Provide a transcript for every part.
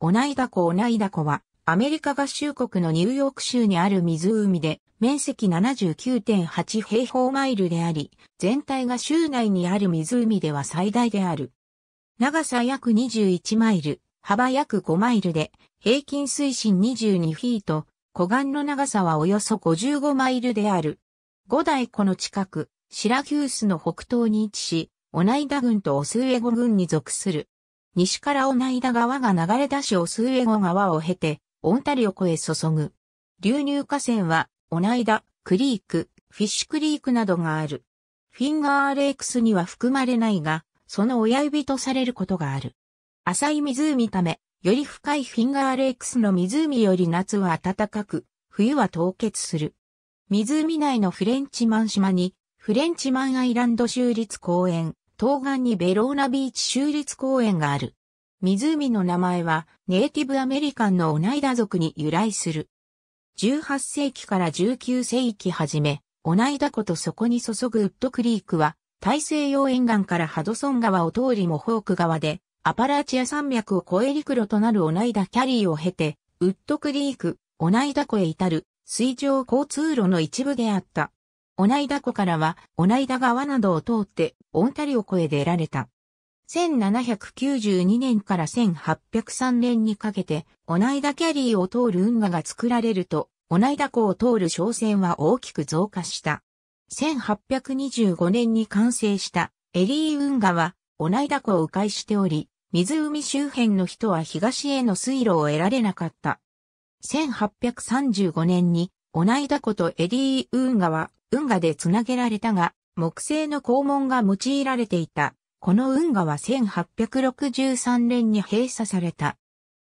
オナイダ湖オナイダ湖は、アメリカ合衆国のニューヨーク州にある湖で、面積79.8平方マイルであり、全体が州内にある湖では最大である。長さ約21マイル、幅約5マイルで、平均水深22フィート、湖岸の長さはおよそ55マイルである。五大湖の近く、シラキュースの北東に位置し、オナイダ郡とオスウェゴ郡に属する。西からオナイダ川が流れ出しオスウエゴ川を経て、オンタリオ湖へ注ぐ。流入河川は、オナイダ、クリーク、フィッシュクリークなどがある。フィンガーレイクスには含まれないが、その親指とされることがある。浅い湖ため、より深いフィンガーレイクスの湖より夏は暖かく、冬は凍結する。湖内のフレンチマン島に、フレンチマンアイランド州立公園、東岸にベローナビーチ州立公園がある。湖の名前はネイティブアメリカンのオナイダ族に由来する。18世紀から19世紀初め、オナイダ湖とそこに注ぐウッドクリークは、大西洋沿岸からハドソン川を通りもホーク川で、アパラチア山脈を越え陸路となるオナイダキャリーを経て、ウッドクリーク、オナイダ湖へ至る水上交通路の一部であった。オナイダ湖からは、オナイダ川などを通って、オンタリオ湖へ出られた。1792年から1803年にかけて、オナイダキャリーを通る運河が作られると、オナイダ湖を通る商船は大きく増加した。1825年に完成したエリー運河は、オナイダ湖を迂回しており、湖周辺の人は東への水路を得られなかった。1835年に、オナイダ湖とエリー運河は運河で繋げられたが、木製の肛門が用いられていた。この運河は1863年に閉鎖された。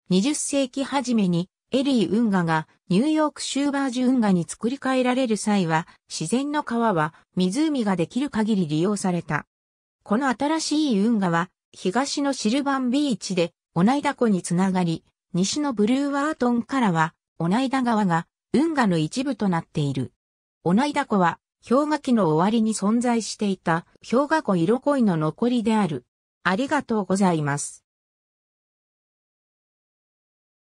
20世紀初めにエリー運河がニューヨークシューバージュ運河に作り変えられる際は自然の川は湖ができる限り利用された。この新しい運河は東のシルバンビーチで同いイ湖につながり、西のブルーワートンからは同い。イ川が運河の一部となっている。同いイ湖は氷河期の終わりに存在していた氷河湖色恋の残りである。ありがとうございます。